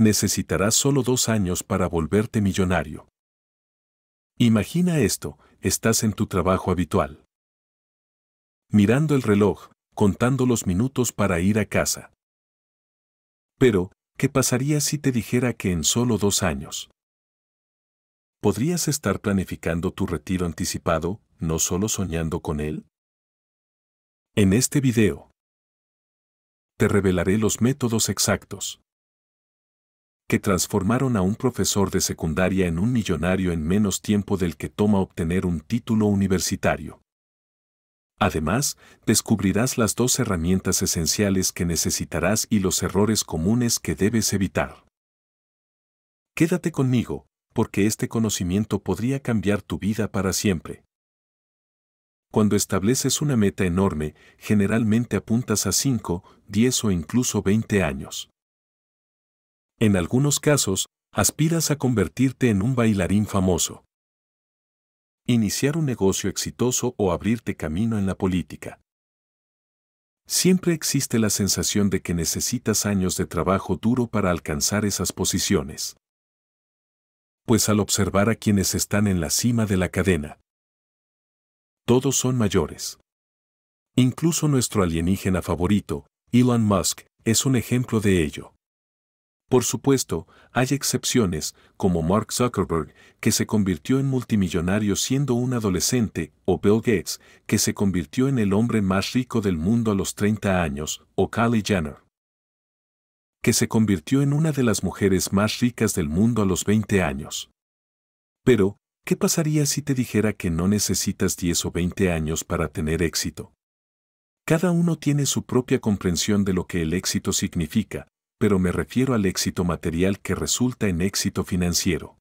necesitarás solo dos años para volverte millonario. Imagina esto, estás en tu trabajo habitual. Mirando el reloj, contando los minutos para ir a casa. Pero, ¿qué pasaría si te dijera que en solo dos años? ¿Podrías estar planificando tu retiro anticipado, no solo soñando con él? En este video, te revelaré los métodos exactos que transformaron a un profesor de secundaria en un millonario en menos tiempo del que toma obtener un título universitario. Además, descubrirás las dos herramientas esenciales que necesitarás y los errores comunes que debes evitar. Quédate conmigo, porque este conocimiento podría cambiar tu vida para siempre. Cuando estableces una meta enorme, generalmente apuntas a 5, 10 o incluso 20 años. En algunos casos, aspiras a convertirte en un bailarín famoso. Iniciar un negocio exitoso o abrirte camino en la política. Siempre existe la sensación de que necesitas años de trabajo duro para alcanzar esas posiciones. Pues al observar a quienes están en la cima de la cadena, todos son mayores. Incluso nuestro alienígena favorito, Elon Musk, es un ejemplo de ello. Por supuesto, hay excepciones, como Mark Zuckerberg, que se convirtió en multimillonario siendo un adolescente, o Bill Gates, que se convirtió en el hombre más rico del mundo a los 30 años, o Kylie Jenner, que se convirtió en una de las mujeres más ricas del mundo a los 20 años. Pero, ¿qué pasaría si te dijera que no necesitas 10 o 20 años para tener éxito? Cada uno tiene su propia comprensión de lo que el éxito significa, pero me refiero al éxito material que resulta en éxito financiero.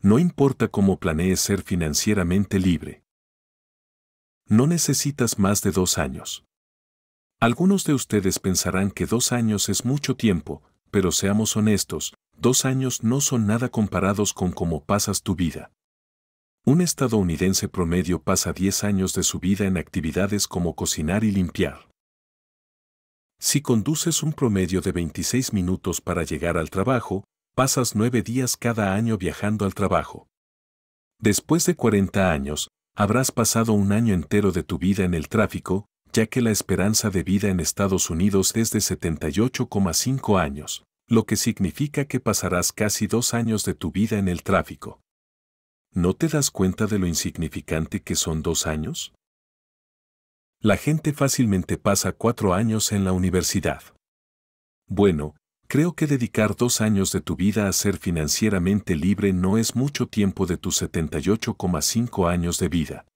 No importa cómo planees ser financieramente libre. No necesitas más de dos años. Algunos de ustedes pensarán que dos años es mucho tiempo, pero seamos honestos, dos años no son nada comparados con cómo pasas tu vida. Un estadounidense promedio pasa 10 años de su vida en actividades como cocinar y limpiar. Si conduces un promedio de 26 minutos para llegar al trabajo, pasas nueve días cada año viajando al trabajo. Después de 40 años, habrás pasado un año entero de tu vida en el tráfico, ya que la esperanza de vida en Estados Unidos es de 78,5 años, lo que significa que pasarás casi dos años de tu vida en el tráfico. ¿No te das cuenta de lo insignificante que son dos años? la gente fácilmente pasa cuatro años en la universidad. Bueno, creo que dedicar dos años de tu vida a ser financieramente libre no es mucho tiempo de tus 78,5 años de vida.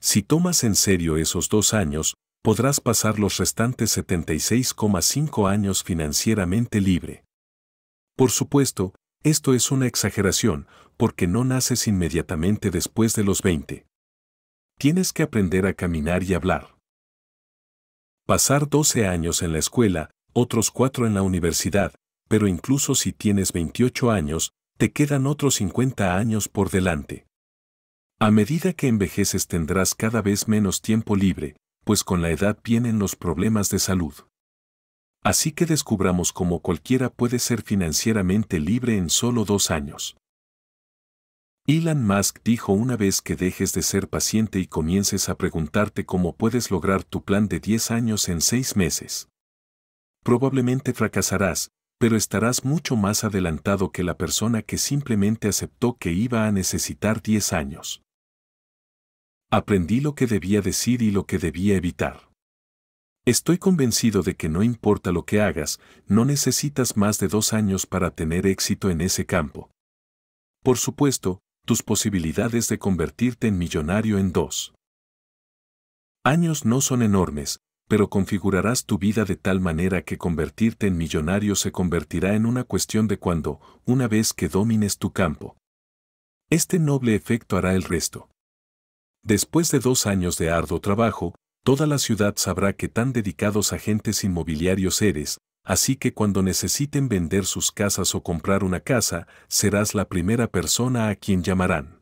Si tomas en serio esos dos años, podrás pasar los restantes 76,5 años financieramente libre. Por supuesto, esto es una exageración, porque no naces inmediatamente después de los 20 tienes que aprender a caminar y hablar. Pasar 12 años en la escuela, otros 4 en la universidad, pero incluso si tienes 28 años, te quedan otros 50 años por delante. A medida que envejeces tendrás cada vez menos tiempo libre, pues con la edad vienen los problemas de salud. Así que descubramos cómo cualquiera puede ser financieramente libre en solo dos años. Elon Musk dijo una vez que dejes de ser paciente y comiences a preguntarte cómo puedes lograr tu plan de 10 años en 6 meses. Probablemente fracasarás, pero estarás mucho más adelantado que la persona que simplemente aceptó que iba a necesitar 10 años. Aprendí lo que debía decir y lo que debía evitar. Estoy convencido de que no importa lo que hagas, no necesitas más de dos años para tener éxito en ese campo. Por supuesto, tus posibilidades de convertirte en millonario en dos años no son enormes, pero configurarás tu vida de tal manera que convertirte en millonario se convertirá en una cuestión de cuando, una vez que domines tu campo. Este noble efecto hará el resto. Después de dos años de arduo trabajo, toda la ciudad sabrá que tan dedicados agentes inmobiliarios eres, así que cuando necesiten vender sus casas o comprar una casa, serás la primera persona a quien llamarán.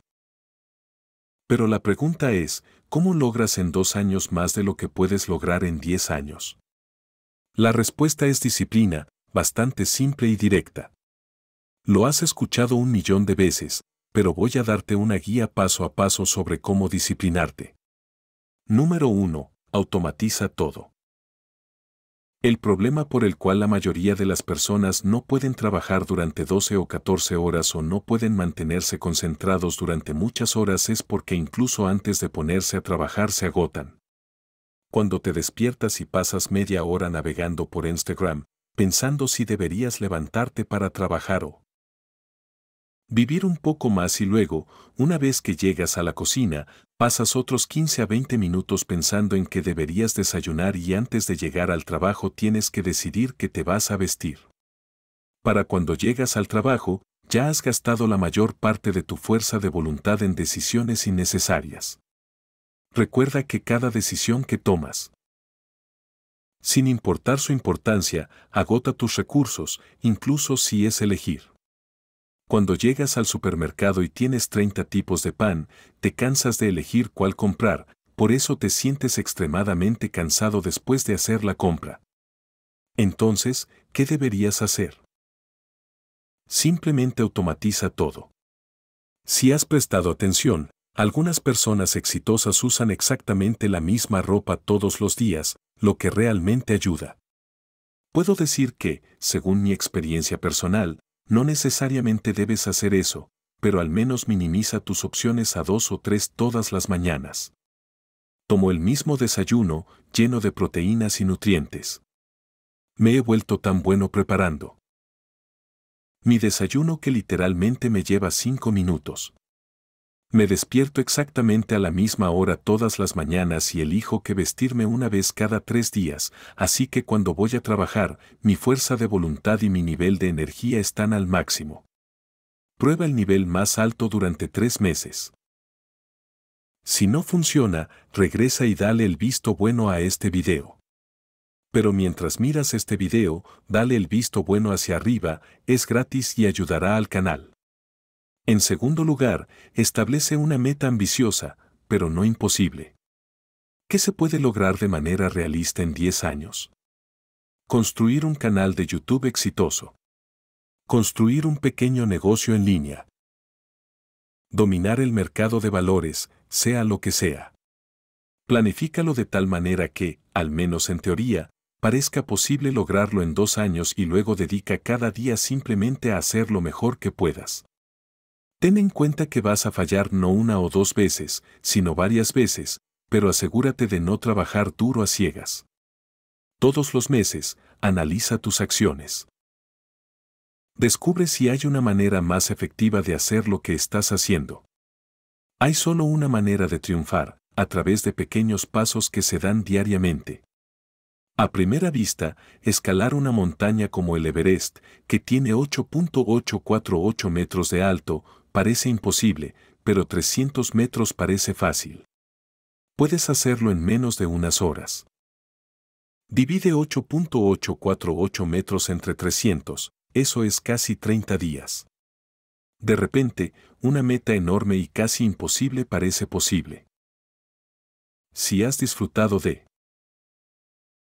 Pero la pregunta es, ¿cómo logras en dos años más de lo que puedes lograr en diez años? La respuesta es disciplina, bastante simple y directa. Lo has escuchado un millón de veces, pero voy a darte una guía paso a paso sobre cómo disciplinarte. Número 1. Automatiza todo. El problema por el cual la mayoría de las personas no pueden trabajar durante 12 o 14 horas o no pueden mantenerse concentrados durante muchas horas es porque incluso antes de ponerse a trabajar se agotan. Cuando te despiertas y pasas media hora navegando por Instagram, pensando si deberías levantarte para trabajar o Vivir un poco más y luego, una vez que llegas a la cocina, pasas otros 15 a 20 minutos pensando en que deberías desayunar y antes de llegar al trabajo tienes que decidir qué te vas a vestir. Para cuando llegas al trabajo, ya has gastado la mayor parte de tu fuerza de voluntad en decisiones innecesarias. Recuerda que cada decisión que tomas, sin importar su importancia, agota tus recursos, incluso si es elegir. Cuando llegas al supermercado y tienes 30 tipos de pan, te cansas de elegir cuál comprar, por eso te sientes extremadamente cansado después de hacer la compra. Entonces, ¿qué deberías hacer? Simplemente automatiza todo. Si has prestado atención, algunas personas exitosas usan exactamente la misma ropa todos los días, lo que realmente ayuda. Puedo decir que, según mi experiencia personal, no necesariamente debes hacer eso, pero al menos minimiza tus opciones a dos o tres todas las mañanas. Tomo el mismo desayuno, lleno de proteínas y nutrientes. Me he vuelto tan bueno preparando. Mi desayuno que literalmente me lleva cinco minutos. Me despierto exactamente a la misma hora todas las mañanas y elijo que vestirme una vez cada tres días, así que cuando voy a trabajar, mi fuerza de voluntad y mi nivel de energía están al máximo. Prueba el nivel más alto durante tres meses. Si no funciona, regresa y dale el visto bueno a este video. Pero mientras miras este video, dale el visto bueno hacia arriba, es gratis y ayudará al canal. En segundo lugar, establece una meta ambiciosa, pero no imposible. ¿Qué se puede lograr de manera realista en 10 años? Construir un canal de YouTube exitoso. Construir un pequeño negocio en línea. Dominar el mercado de valores, sea lo que sea. Planifícalo de tal manera que, al menos en teoría, parezca posible lograrlo en dos años y luego dedica cada día simplemente a hacer lo mejor que puedas. Ten en cuenta que vas a fallar no una o dos veces, sino varias veces, pero asegúrate de no trabajar duro a ciegas. Todos los meses, analiza tus acciones. Descubre si hay una manera más efectiva de hacer lo que estás haciendo. Hay solo una manera de triunfar, a través de pequeños pasos que se dan diariamente. A primera vista, escalar una montaña como el Everest, que tiene 8.848 metros de alto, parece imposible, pero 300 metros parece fácil. Puedes hacerlo en menos de unas horas. Divide 8.848 metros entre 300, eso es casi 30 días. De repente, una meta enorme y casi imposible parece posible. Si has disfrutado de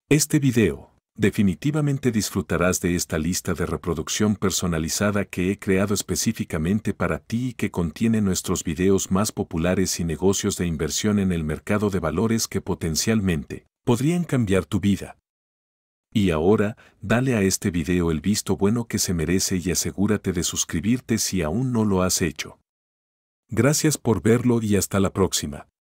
este video, Definitivamente disfrutarás de esta lista de reproducción personalizada que he creado específicamente para ti y que contiene nuestros videos más populares y negocios de inversión en el mercado de valores que potencialmente podrían cambiar tu vida. Y ahora, dale a este video el visto bueno que se merece y asegúrate de suscribirte si aún no lo has hecho. Gracias por verlo y hasta la próxima.